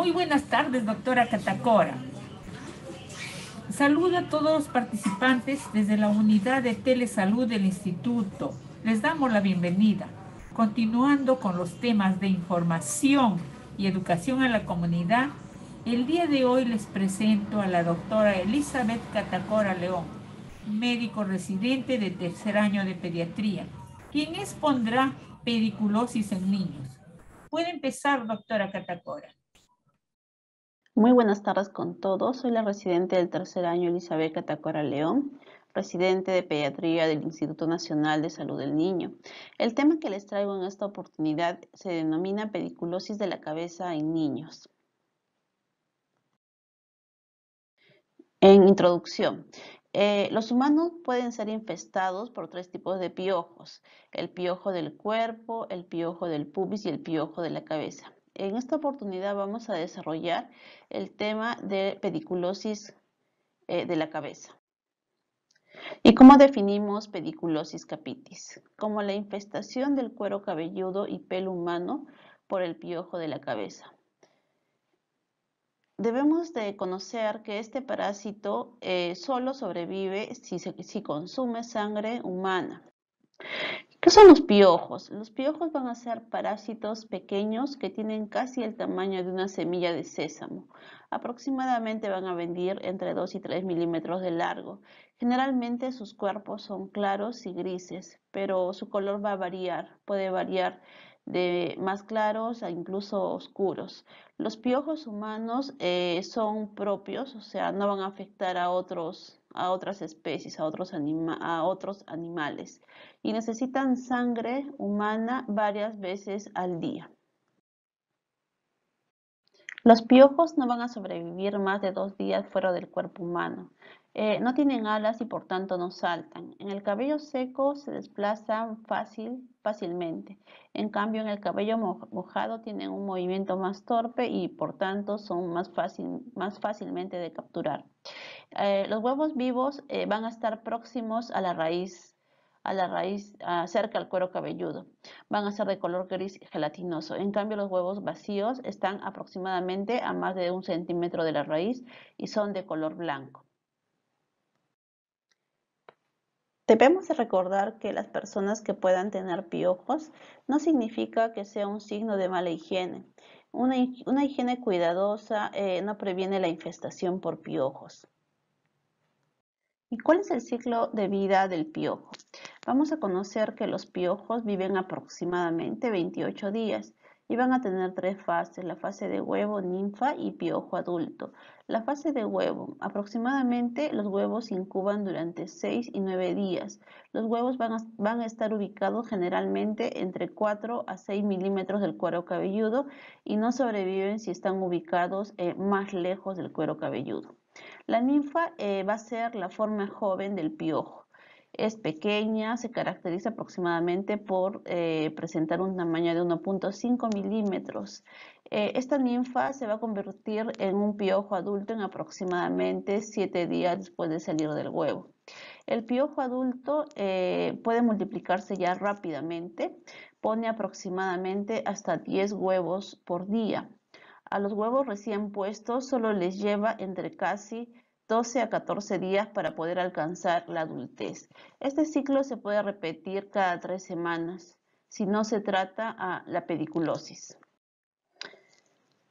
Muy buenas tardes, doctora Catacora. Saludo a todos los participantes desde la unidad de telesalud del instituto. Les damos la bienvenida. Continuando con los temas de información y educación a la comunidad, el día de hoy les presento a la doctora Elizabeth Catacora León, médico residente de tercer año de pediatría, quien expondrá pediculosis en niños. Puede empezar, doctora Catacora. Muy buenas tardes con todos. Soy la residente del tercer año Elizabeth Catacora León, residente de pediatría del Instituto Nacional de Salud del Niño. El tema que les traigo en esta oportunidad se denomina pediculosis de la cabeza en niños. En introducción, eh, los humanos pueden ser infestados por tres tipos de piojos, el piojo del cuerpo, el piojo del pubis y el piojo de la cabeza. En esta oportunidad vamos a desarrollar el tema de pediculosis eh, de la cabeza. ¿Y cómo definimos pediculosis capitis? Como la infestación del cuero cabelludo y pelo humano por el piojo de la cabeza. Debemos de conocer que este parásito eh, solo sobrevive si consume sangre humana. ¿Qué son los piojos? Los piojos van a ser parásitos pequeños que tienen casi el tamaño de una semilla de sésamo. Aproximadamente van a venir entre 2 y 3 milímetros de largo. Generalmente sus cuerpos son claros y grises, pero su color va a variar. Puede variar de más claros a incluso oscuros. Los piojos humanos eh, son propios, o sea, no van a afectar a otros a otras especies, a otros, anima a otros animales y necesitan sangre humana varias veces al día. Los piojos no van a sobrevivir más de dos días fuera del cuerpo humano. Eh, no tienen alas y por tanto no saltan. En el cabello seco se desplazan fácil, fácilmente. En cambio, en el cabello mojado tienen un movimiento más torpe y por tanto son más, fácil, más fácilmente de capturar. Eh, los huevos vivos eh, van a estar próximos a la raíz, a cerca al cuero cabelludo. Van a ser de color gris gelatinoso. En cambio, los huevos vacíos están aproximadamente a más de un centímetro de la raíz y son de color blanco. Debemos recordar que las personas que puedan tener piojos no significa que sea un signo de mala higiene. Una, higiene cuidadosa eh, no previene la infestación por piojos. ¿Y cuál es el ciclo de vida del piojo? Vamos a conocer que los piojos viven aproximadamente 28 días y van a tener tres fases, la fase de huevo, ninfa y piojo adulto. La fase de huevo, aproximadamente los huevos incuban durante 6 y 9 días. Los huevos van a, estar ubicados generalmente entre 4 a 6 milímetros del cuero cabelludo y no sobreviven si están ubicados eh, más lejos del cuero cabelludo. La ninfa eh, va a ser la forma joven del piojo. Es pequeña, se caracteriza aproximadamente por eh, presentar un tamaño de 1.5 milímetros. Eh, esta ninfa se va a convertir en un piojo adulto en aproximadamente 7 días después de salir del huevo. El piojo adulto puede multiplicarse ya rápidamente, pone aproximadamente hasta 10 huevos por día. A los huevos recién puestos solo les lleva entre casi 12 a 14 días para poder alcanzar la adultez. Este ciclo se puede repetir cada tres semanas si no se trata a la pediculosis.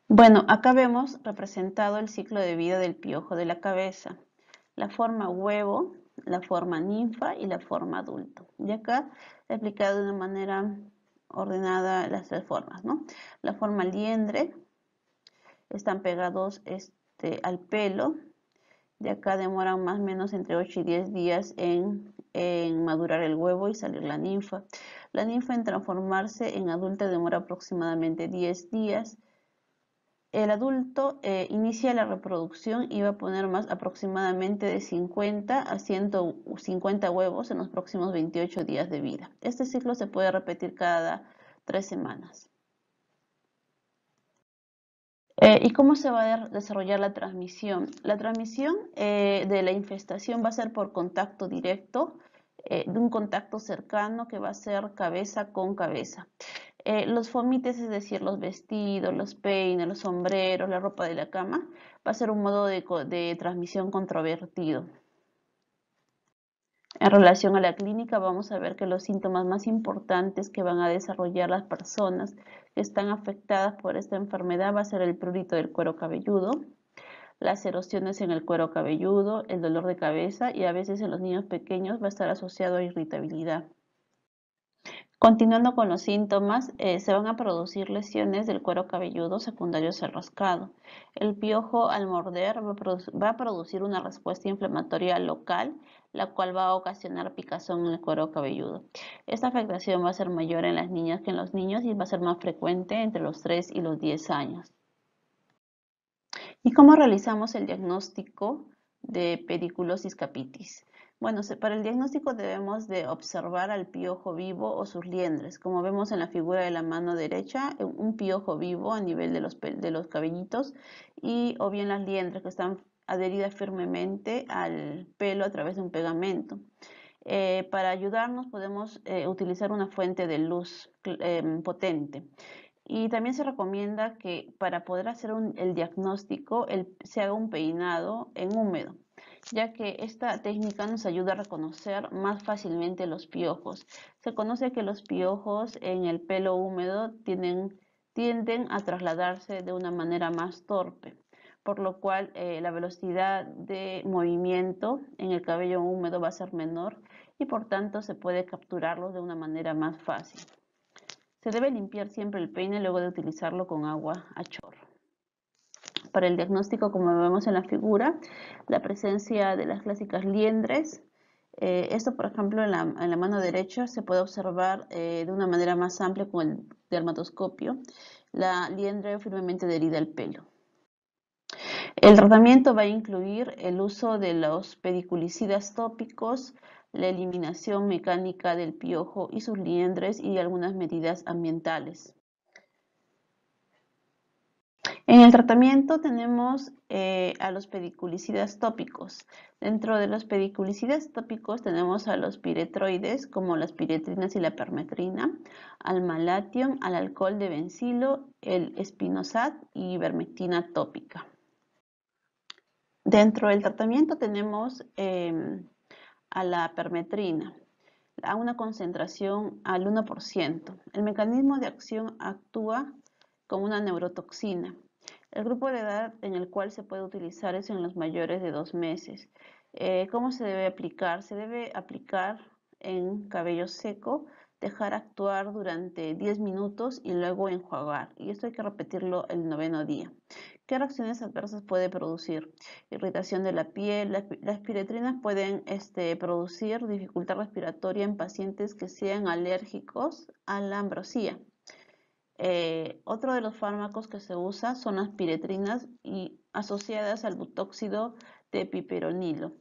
Bueno, acá vemos representado el ciclo de vida del piojo de la cabeza, la forma huevo, la forma ninfa y la forma adulto. Y acá he explicado de una manera ordenada las tres formas, ¿no? La forma liendre, están pegados este, al pelo. De acá demoran más o menos entre 8 y 10 días en, madurar el huevo y salir la ninfa. La ninfa en transformarse en adulto demora aproximadamente 10 días. El adulto eh, inicia la reproducción y va a poner más aproximadamente de 50 a 150 huevos en los próximos 28 días de vida. Este ciclo se puede repetir cada 3 semanas. Eh, ¿Y cómo se va a desarrollar la transmisión? La transmisión eh, de la infestación va a ser por contacto directo, eh, de un contacto cercano que va a ser cabeza con cabeza. los fomites, es decir, los vestidos, los peines, los sombreros, la ropa de la cama, va a ser un modo de transmisión controvertido. En relación a la clínica, vamos a ver que los síntomas más importantes que van a desarrollar las personas que están afectadas por esta enfermedad va a ser el prurito del cuero cabelludo, las erosiones en el cuero cabelludo, el dolor de cabeza y a veces en los niños pequeños va a estar asociado a irritabilidad. Continuando con los síntomas, eh, se van a producir lesiones del cuero cabelludo secundario al rascado. El piojo al morder va a, va a, producir una respuesta inflamatoria local, la cual va a ocasionar picazón en el cuero cabelludo. Esta afectación va a ser mayor en las niñas que en los niños y va a ser más frecuente entre los 3 y los 10 años. ¿Y cómo realizamos el diagnóstico de pediculosis capitis? Bueno, para el diagnóstico debemos de observar al piojo vivo o sus liendres. Como vemos en la figura de la mano derecha, eh, un piojo vivo a nivel de los, de cabellitos y o bien las liendres que están adheridas firmemente al pelo a través de un pegamento. Eh, para ayudarnos podemos eh, utilizar una fuente de luz em, potente. Y también se recomienda que para poder hacer el diagnóstico se haga un peinado en húmedo ya que esta técnica nos ayuda a reconocer más fácilmente los piojos. Se conoce que los piojos en el pelo húmedo tienden a trasladarse de una manera más torpe, por lo cual eh, la velocidad de movimiento en el cabello húmedo va a ser menor y por tanto se puede capturarlos de una manera más fácil. Se debe limpiar siempre el peine luego de utilizarlo con agua a chorro. Para el diagnóstico, como vemos en la figura, la presencia de las clásicas liendres. Eh, esto, por ejemplo, en la, mano derecha se puede observar eh, de una manera más amplia con el dermatoscopio, la liendre firmemente adherida al pelo. El tratamiento va a incluir el uso de los pediculicidas tópicos, la eliminación mecánica del piojo y sus liendres y algunas medidas ambientales. En el tratamiento tenemos eh, a los pediculicidas tópicos. Dentro de los pediculicidas tópicos tenemos a los piretroides como las piretrinas y la permetrina, al malatium, al alcohol de bencilo, el espinosat y vermetina tópica. Dentro del tratamiento tenemos em, a la permetrina a una concentración al 1%. El mecanismo de acción actúa como una neurotoxina el grupo de edad en el cual se puede utilizar es en los mayores de dos meses. Eh, ¿Cómo se debe aplicar? Se debe aplicar en cabello seco, dejar actuar durante 10 minutos y luego enjuagar. Y esto hay que repetirlo el noveno día. ¿Qué reacciones adversas puede producir? Irritación de la piel. Las, piretrinas pueden este, producir dificultad respiratoria en pacientes que sean alérgicos a la ambrosía. Eh, otro de los fármacos que se usa son las piretrinas y asociadas al butóxido de piperonilo.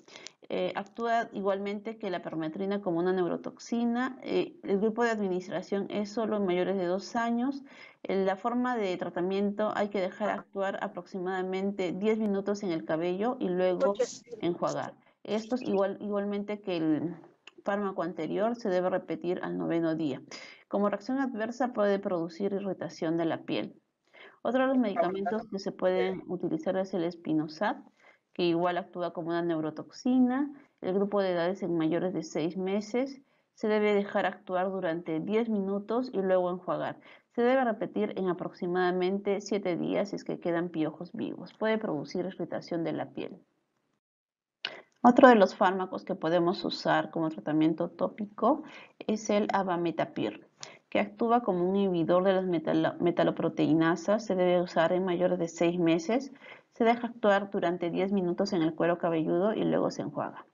Eh, actúa igualmente que la permetrina como una neurotoxina. Eh, el grupo de administración es solo en mayores de dos años. la forma de tratamiento hay que dejar actuar aproximadamente 10 minutos en el cabello y luego enjuagar. Esto es igual, igualmente que el, fármaco anterior se debe repetir al noveno día. Como reacción adversa puede producir irritación de la piel. Otro de los medicamentos que se pueden utilizar es el espinosad que igual actúa como una neurotoxina. El grupo de edades en mayores de 6 meses se debe dejar actuar durante 10 minutos y luego enjuagar. Se debe repetir en aproximadamente siete días si es que quedan piojos vivos. Puede producir irritación de la piel. Otro de los fármacos que podemos usar como tratamiento tópico es el abametapir, que actúa como un inhibidor de las metaloproteinasas. Se debe usar en mayores de seis meses. Se deja actuar durante 10 minutos en el cuero cabelludo y luego se enjuaga.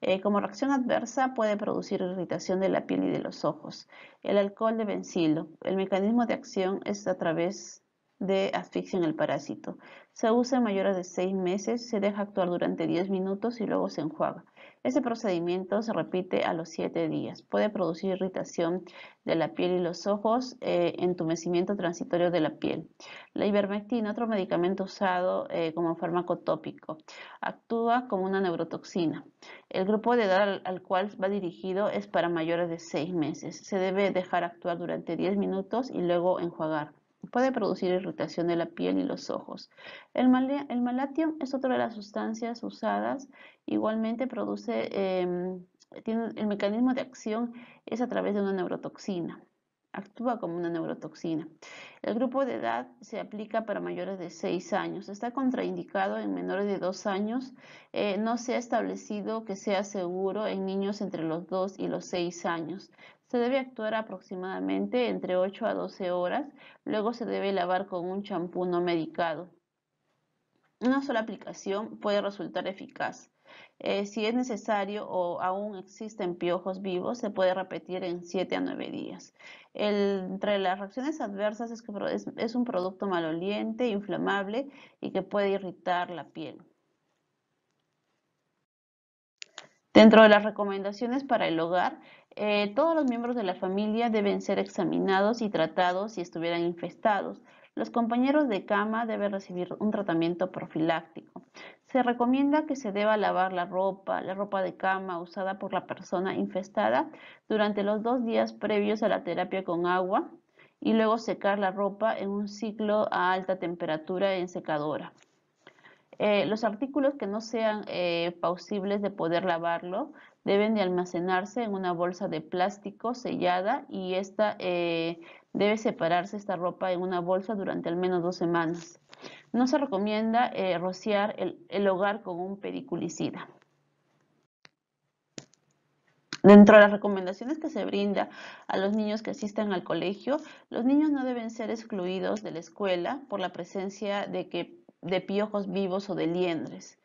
Eh, como reacción adversa puede producir irritación de la piel y de los ojos. El alcohol de bencilo. El mecanismo de acción es a través de asfixia en el parásito. Se usa en mayores de 6 meses, se deja actuar durante 10 minutos y luego se enjuaga. Ese procedimiento se repite a los 7 días. Puede producir irritación de la piel y los ojos, eh, entumecimiento transitorio de la piel. La ivermectina, otro medicamento usado eh, como fármaco tópico, actúa como una neurotoxina. El grupo de edad al, al cual va dirigido es para mayores de 6 meses. Se debe dejar actuar durante 10 minutos y luego enjuagar. Puede producir irritación de la piel y los ojos. El, malatium es otra de las sustancias usadas. Igualmente produce, em, el mecanismo de acción es a través de una neurotoxina. Actúa como una neurotoxina. El grupo de edad se aplica para mayores de 6 años. Está contraindicado en menores de 2 años. Eh, no se ha establecido que sea seguro en niños entre los 2 y los 6 años. Se debe actuar aproximadamente entre 8 a 12 horas, luego se debe lavar con un champú no medicado. Una sola aplicación puede resultar eficaz. Eh, si es necesario o aún existen piojos vivos, se puede repetir en 7 a 9 días. entre las reacciones adversas es que es un producto maloliente, inflamable y que puede irritar la piel. Dentro de las recomendaciones para el hogar, eh, todos los miembros de la familia deben ser examinados y tratados si estuvieran infestados. Los compañeros de cama deben recibir un tratamiento profiláctico. Se recomienda que se deba lavar la ropa, la ropa de cama usada por la persona infestada durante los dos días previos a la terapia con agua y luego secar la ropa en un ciclo a alta temperatura en secadora. Eh, los artículos que no sean eh, pausibles de poder lavarlo deben de almacenarse en una bolsa de plástico sellada y esta eh, debe separarse esta ropa en una bolsa durante al menos dos semanas. No se recomienda eh, rociar el, hogar con un pediculicida. Dentro de las recomendaciones que se brinda a los niños que asistan al colegio, los niños no deben ser excluidos de la escuela por la presencia de que de piojos vivos o de liendres.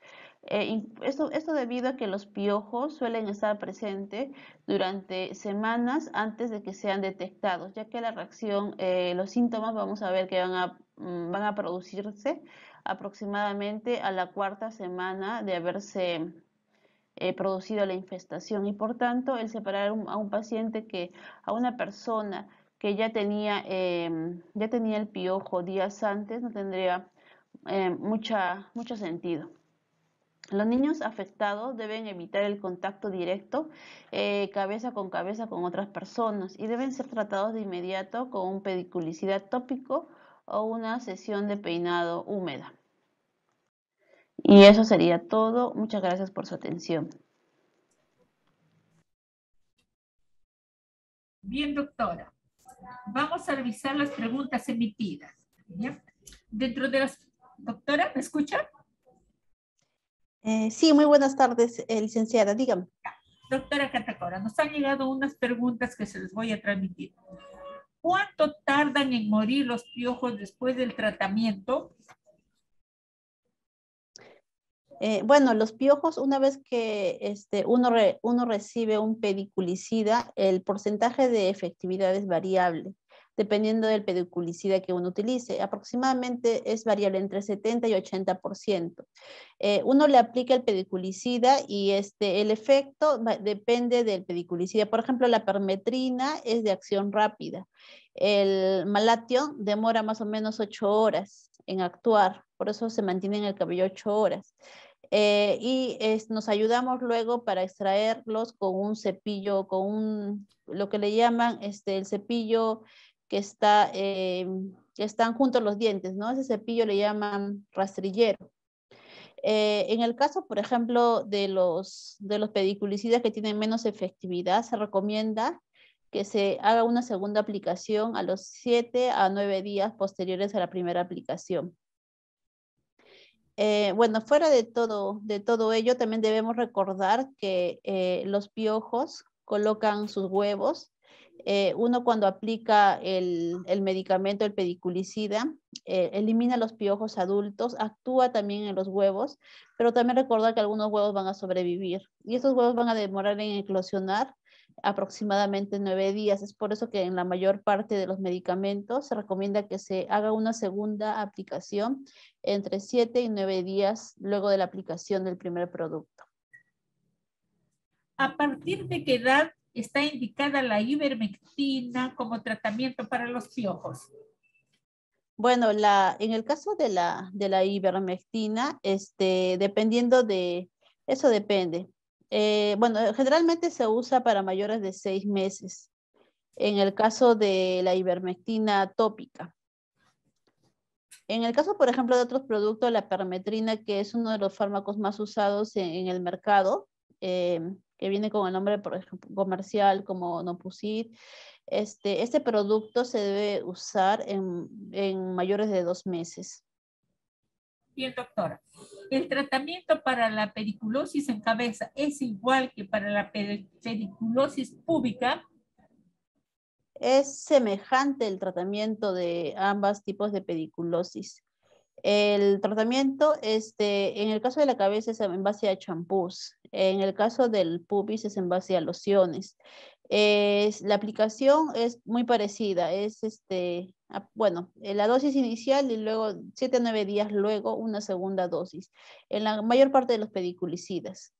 Eh, esto, esto, debido a que los piojos suelen estar presentes durante semanas antes de que sean detectados, ya que la reacción, eh, los síntomas vamos a ver que van a, mm, van a producirse aproximadamente a la cuarta semana de haberse eh, producido la infestación y por tanto el separar a un paciente que a una persona que ya tenía em, ya tenía el piojo días antes no tendría eh, mucha, mucho sentido. Los niños afectados deben evitar el contacto directo eh, cabeza con cabeza con otras personas y deben ser tratados de inmediato con un pediculicidad tópico o una sesión de peinado húmeda. Y eso sería todo. Muchas gracias por su atención. Bien, doctora. Vamos a revisar las preguntas emitidas. Dentro de las Doctora, ¿me escucha? Eh, sí, muy buenas tardes, eh, licenciada, dígame. Doctora Catacora, nos han llegado unas preguntas que se les voy a transmitir. ¿Cuánto tardan en morir los piojos después del tratamiento? Eh, bueno, los piojos, una vez que este, uno, uno recibe un pediculicida, el porcentaje de efectividad es variable dependiendo del pediculicida que uno utilice. Aproximadamente es variable entre 70 y 80%. Eh, uno le aplica el pediculicida y este, el efecto depende del pediculicida. Por ejemplo, la permetrina es de acción rápida. El malatio demora más o menos 8 horas en actuar, por eso se mantiene en el cabello 8 horas. Eh, y nos ayudamos luego para extraerlos con un cepillo, con un, lo que le llaman este, el cepillo que, está, eh, que están juntos los dientes, ¿no? Ese cepillo le llaman rastrillero. Eh, en el caso, por ejemplo, de los, de los pediculicidas que tienen menos efectividad, se recomienda que se haga una segunda aplicación a los siete a nueve días posteriores a la primera aplicación. Eh, bueno, fuera de todo, de todo ello, también debemos recordar que eh, los piojos colocan sus huevos eh, uno cuando aplica el, medicamento, el pediculicida, eh, elimina los piojos adultos, actúa también en los huevos, pero también recordar que algunos huevos van a sobrevivir y estos huevos van a demorar en eclosionar aproximadamente nueve días. Es por eso que en la mayor parte de los medicamentos se recomienda que se haga una segunda aplicación entre siete y nueve días luego de la aplicación del primer producto. ¿A partir de qué edad está indicada la ivermectina como tratamiento para los piojos? Bueno, la, en el caso de la, de la ivermectina, este, dependiendo de, eso depende. Eh, bueno, generalmente se usa para mayores de seis meses. En el caso de la ivermectina tópica. En el caso, por ejemplo, de otros productos, la permetrina, que es uno de los fármacos más usados en, el mercado, eh, que viene con el nombre, por comercial como Nopusit, este, este producto se debe usar en, mayores de dos meses. Bien, doctora. El tratamiento para la periculosis en cabeza es igual que para la periculosis púbica. Es semejante el tratamiento de ambas tipos de pediculosis. El tratamiento, este, en el caso de la cabeza, es en base a champús. En el caso del pubis es en base a lociones. la aplicación es muy parecida, es este, bueno, la dosis inicial y luego siete a 9 días luego una segunda dosis, en la mayor parte de los pediculicidas.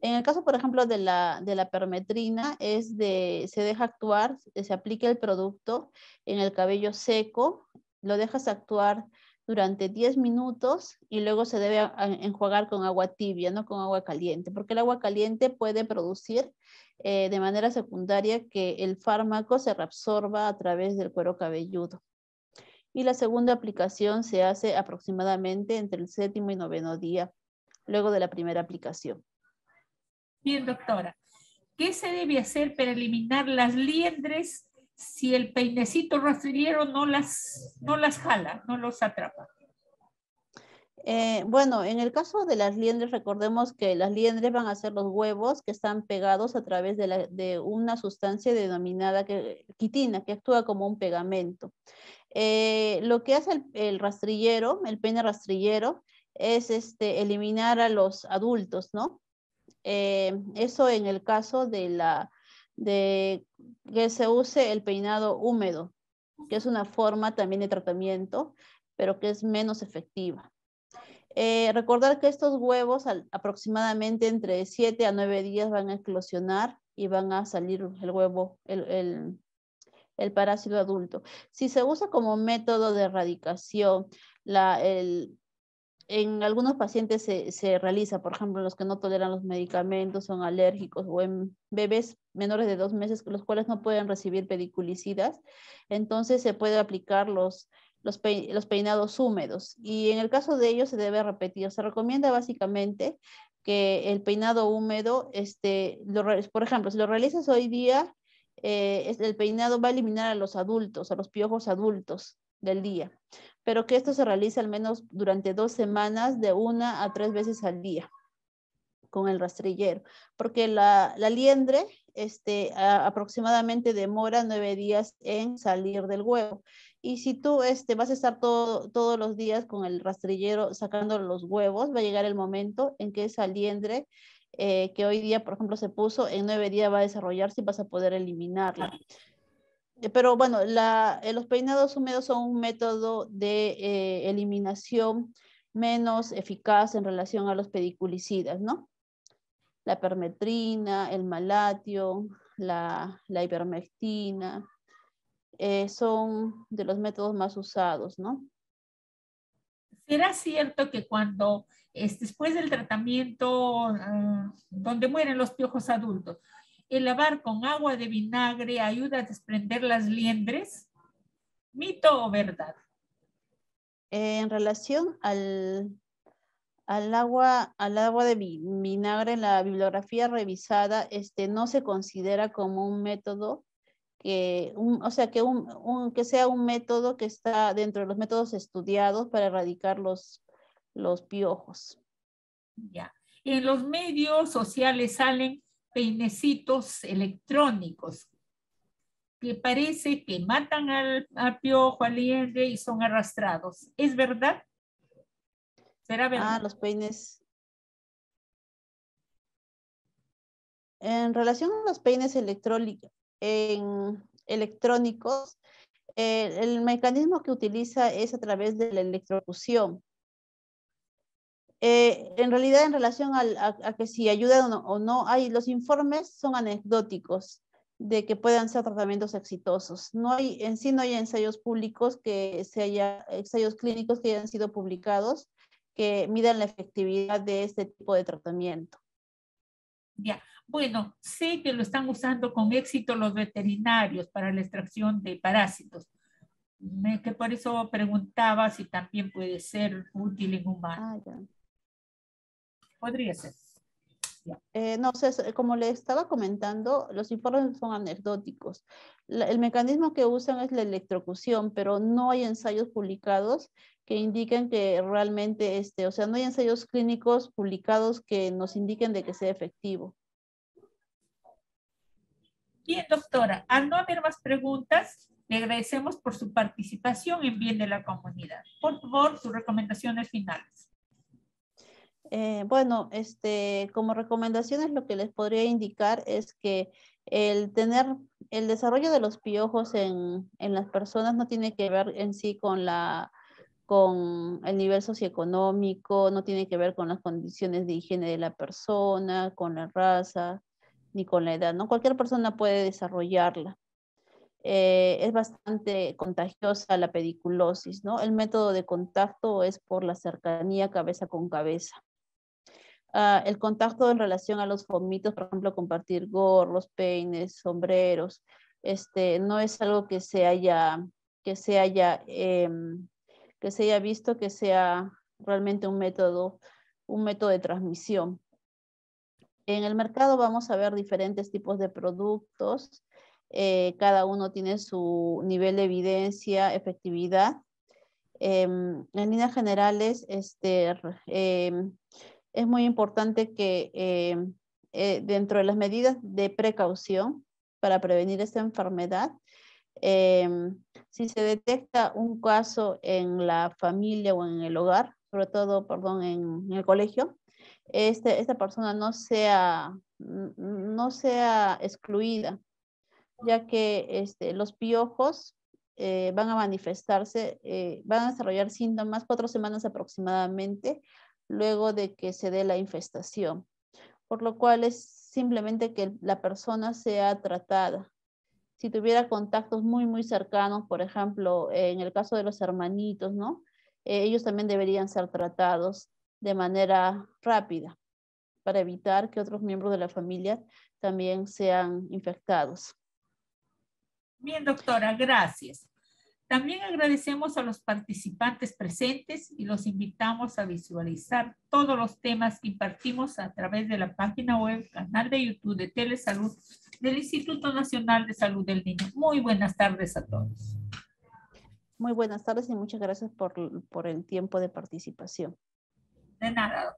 En el caso, por ejemplo, de la, de la permetrina, es de, se deja actuar, se aplica el producto en el cabello seco, lo dejas actuar durante 10 minutos y luego se debe enjuagar con agua tibia, no con agua caliente, porque el agua caliente puede producir eh, de manera secundaria que el fármaco se reabsorba a través del cuero cabelludo. Y la segunda aplicación se hace aproximadamente entre el séptimo y noveno día, luego de la primera aplicación. Bien, doctora. ¿Qué se debe hacer para eliminar las liendres si el peinecito rastrillero no las, no las jala, no los atrapa. Eh, bueno, en el caso de las liendres, recordemos que las liendres van a ser los huevos que están pegados a través de, una sustancia denominada quitina, que actúa como un pegamento. Eh, lo que hace el, rastrillero, el peine rastrillero, es este, eliminar a los adultos, ¿no? Eh, eso en el caso de la, de que se use el peinado húmedo, que es una forma también de tratamiento, pero que es menos efectiva. Eh, recordar que estos huevos aproximadamente entre 7 a 9 días van a eclosionar y van a salir el huevo, el, parásito adulto. Si se usa como método de erradicación la, el, en algunos pacientes se, realiza, por ejemplo, los que no toleran los medicamentos, son alérgicos o en bebés menores de dos meses, los cuales no pueden recibir pediculicidas, entonces se puede aplicar los, los, peinados húmedos y en el caso de ellos se debe repetir. Se recomienda básicamente que el peinado húmedo, este, por ejemplo, si lo realizas hoy día, eh, el peinado va a eliminar a los adultos, a los piojos adultos, del día, pero que esto se realice al menos durante dos semanas de una a tres veces al día con el rastrillero, porque la, la liendre este, aproximadamente demora nueve días en salir del huevo. Y si tú este, vas a estar todo, todos los días con el rastrillero sacando los huevos, va a llegar el momento en que esa liendre eh, que hoy día, por ejemplo, se puso, en nueve días va a desarrollarse y vas a poder eliminarla. Eh, pero bueno, eh, los peinados húmedos son un método de eh, eliminación menos eficaz en relación a los pediculicidas, ¿no? La permetrina, el malatio, la, la ivermectina, son de los métodos más usados, ¿no? ¿Será cierto que cuando después del tratamiento ah, donde mueren los piojos adultos, el lavar con agua de vinagre ayuda a desprender las liendres? ¿Mito o verdad? Eh, en relación al, al, agua, al agua de vinagre, la bibliografía revisada este, no se considera como un método que, un, o sea, que, un, que sea un método que está dentro de los métodos estudiados para erradicar los, los piojos. Ya. En los medios sociales salen peinecitos electrónicos que parece que matan al, piojo, al liendre y son arrastrados. ¿Es verdad? ¿Será verdad? Ah, los peines. En relación a los peines electrónicos, eh, el mecanismo que utiliza es a través de la electrocución. Eh, en realidad, en relación a, que si ayuda o no, hay, los informes son anecdóticos de que puedan ser tratamientos exitosos. No hay, en sí no hay ensayos públicos que se haya, ensayos clínicos que hayan sido publicados que midan la efectividad de este tipo de tratamiento. Ya, bueno, sé que lo están usando con éxito los veterinarios para la extracción de parásitos. que por eso preguntaba si también puede ser útil en humanos. Ah, Podría ser. Eh, no, sé, como le estaba comentando, los informes son anecdóticos. el mecanismo que usan es la electrocución, pero no hay ensayos publicados que indiquen que realmente, este, o sea, no hay ensayos clínicos publicados que nos indiquen de que sea efectivo. Bien, doctora, al no haber más preguntas, le agradecemos por su participación en bien de la comunidad. Por favor, sus recomendaciones finales. Eh, bueno, este, como recomendaciones lo que les podría indicar es que el tener el desarrollo de los piojos en, las personas no tiene que ver en sí con la con el nivel socioeconómico, no tiene que ver con las condiciones de higiene de la persona, con la raza, ni con la edad, ¿no? Cualquier persona puede desarrollarla. Eh, es bastante contagiosa la pediculosis, ¿no? El método de contacto es por la cercanía cabeza con cabeza. Ah, el contacto en relación a los fomitos, por ejemplo, compartir gorros, peines, sombreros, este, no es algo que se haya, que se em, que se haya visto que sea realmente un método, un método de transmisión. En el mercado vamos a ver diferentes tipos de productos. Eh, cada uno tiene su nivel de evidencia, efectividad. Em, en líneas generales, este, em, es muy importante que eh, eh, dentro de las medidas de precaución para prevenir esta enfermedad, eh, si se detecta un caso en la familia o en el hogar, sobre todo, perdón, en, el colegio, este, esta persona no sea, no sea excluida, ya que este, los piojos van a manifestarse, van a desarrollar síntomas cuatro semanas aproximadamente luego de que se dé la infestación, por lo cual es simplemente que la persona sea tratada. Si tuviera contactos muy, muy cercanos, por ejemplo, en el caso de los hermanitos, ¿no? Eh, ellos también deberían ser tratados de manera rápida para evitar que otros miembros de la familia también sean infectados. Bien, doctora, gracias. También agradecemos a los participantes presentes y los invitamos a visualizar todos los temas que impartimos a través de la página web, canal de YouTube de Telesalud del Instituto Nacional de Salud del Niño. Muy buenas tardes a todos. Muy buenas tardes y muchas gracias por, por el tiempo de participación. De nada.